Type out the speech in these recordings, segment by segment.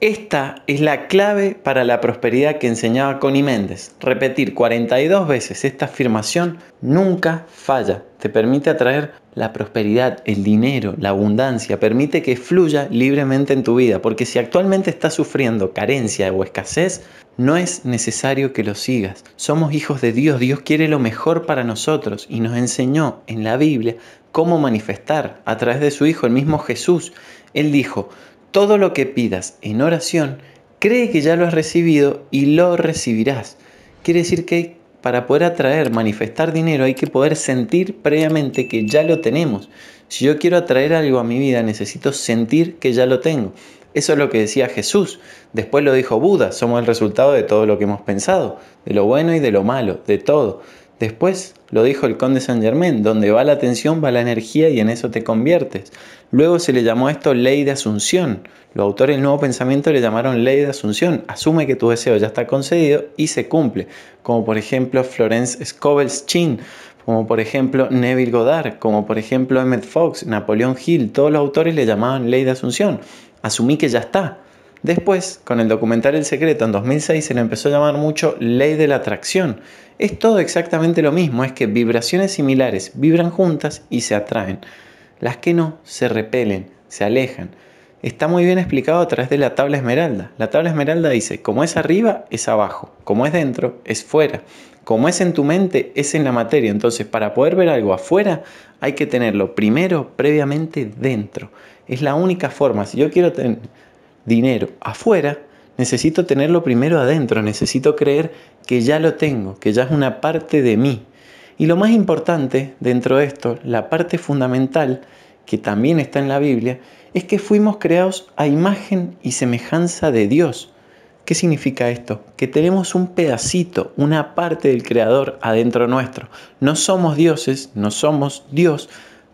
Esta es la clave para la prosperidad que enseñaba Connie Méndez. Repetir 42 veces esta afirmación nunca falla. Te permite atraer la prosperidad, el dinero, la abundancia. Permite que fluya libremente en tu vida. Porque si actualmente estás sufriendo carencia o escasez, no es necesario que lo sigas. Somos hijos de Dios. Dios quiere lo mejor para nosotros. Y nos enseñó en la Biblia cómo manifestar a través de su Hijo, el mismo Jesús. Él dijo, todo lo que pidas en oración, cree que ya lo has recibido y lo recibirás. Quiere decir que para poder atraer, manifestar dinero, hay que poder sentir previamente que ya lo tenemos. Si yo quiero atraer algo a mi vida, necesito sentir que ya lo tengo. Eso es lo que decía Jesús. Después lo dijo Buda. Somos el resultado de todo lo que hemos pensado, de lo bueno y de lo malo, de todo. Después lo dijo el conde Saint Germain, donde va la atención va la energía y en eso te conviertes. Luego se le llamó esto ley de asunción. Los autores del nuevo pensamiento le llamaron ley de asunción. Asume que tu deseo ya está concedido y se cumple, como por ejemplo Florence Scovel's Chin, como por ejemplo Neville Goddard, como por ejemplo Emmett Fox, Napoleón Hill, todos los autores le llamaban ley de asunción. Asumí que ya está. Después, con el documental El Secreto en 2006 se le empezó a llamar mucho ley de la atracción. Es todo exactamente lo mismo, es que vibraciones similares vibran juntas y se atraen. Las que no, se repelen, se alejan. Está muy bien explicado a través de la tabla esmeralda. La tabla esmeralda dice, como es arriba, es abajo, como es dentro, es fuera, como es en tu mente, es en la materia. Entonces, para poder ver algo afuera, hay que tenerlo primero, previamente, dentro. Es la única forma. Si yo quiero tener dinero afuera, necesito tenerlo primero adentro, necesito creer que ya lo tengo, que ya es una parte de mí. Y lo más importante dentro de esto, la parte fundamental que también está en la Biblia, es que fuimos creados a imagen y semejanza de Dios. ¿Qué significa esto? Que tenemos un pedacito, una parte del Creador adentro nuestro. No somos dioses, no somos Dios,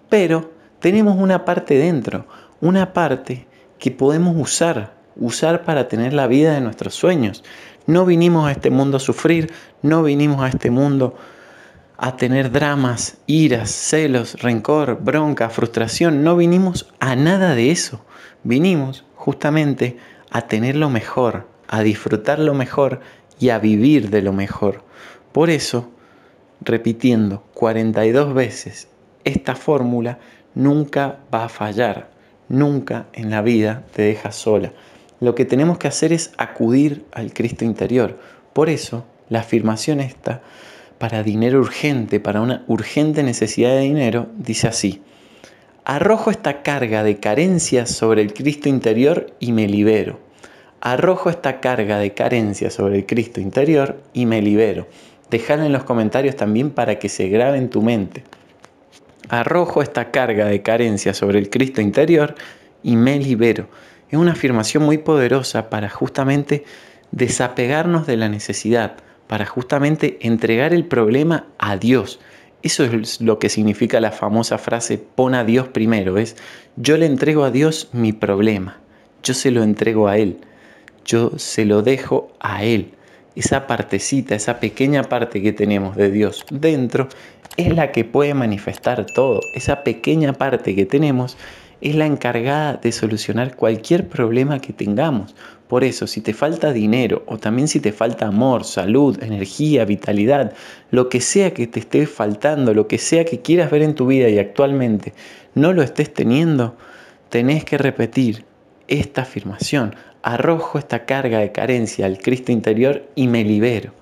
pero tenemos una parte dentro, una parte que podemos usar, usar para tener la vida de nuestros sueños. No vinimos a este mundo a sufrir, no vinimos a este mundo a tener dramas, iras, celos, rencor, bronca, frustración. No vinimos a nada de eso. Vinimos justamente a tener lo mejor, a disfrutar lo mejor y a vivir de lo mejor. Por eso, repitiendo 42 veces esta fórmula, nunca va a fallar nunca en la vida te deja sola. Lo que tenemos que hacer es acudir al Cristo interior. Por eso, la afirmación esta, para dinero urgente, para una urgente necesidad de dinero, dice así. Arrojo esta carga de carencias sobre el Cristo interior y me libero. Arrojo esta carga de carencias sobre el Cristo interior y me libero. Dejalo en los comentarios también para que se grabe en tu mente. Arrojo esta carga de carencia sobre el Cristo interior y me libero. Es una afirmación muy poderosa para justamente desapegarnos de la necesidad, para justamente entregar el problema a Dios. Eso es lo que significa la famosa frase pon a Dios primero, es yo le entrego a Dios mi problema, yo se lo entrego a Él, yo se lo dejo a Él esa partecita, esa pequeña parte que tenemos de Dios dentro, es la que puede manifestar todo. Esa pequeña parte que tenemos es la encargada de solucionar cualquier problema que tengamos. Por eso, si te falta dinero o también si te falta amor, salud, energía, vitalidad, lo que sea que te esté faltando, lo que sea que quieras ver en tu vida y actualmente no lo estés teniendo, tenés que repetir esta afirmación. Arrojo esta carga de carencia al Cristo interior y me libero.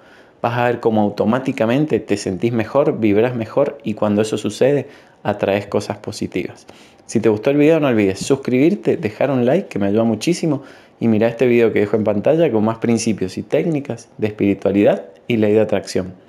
Vas a ver cómo automáticamente te sentís mejor, vibras mejor y cuando eso sucede atraes cosas positivas. Si te gustó el video no olvides suscribirte, dejar un like que me ayuda muchísimo y mira este video que dejo en pantalla con más principios y técnicas de espiritualidad y ley de atracción.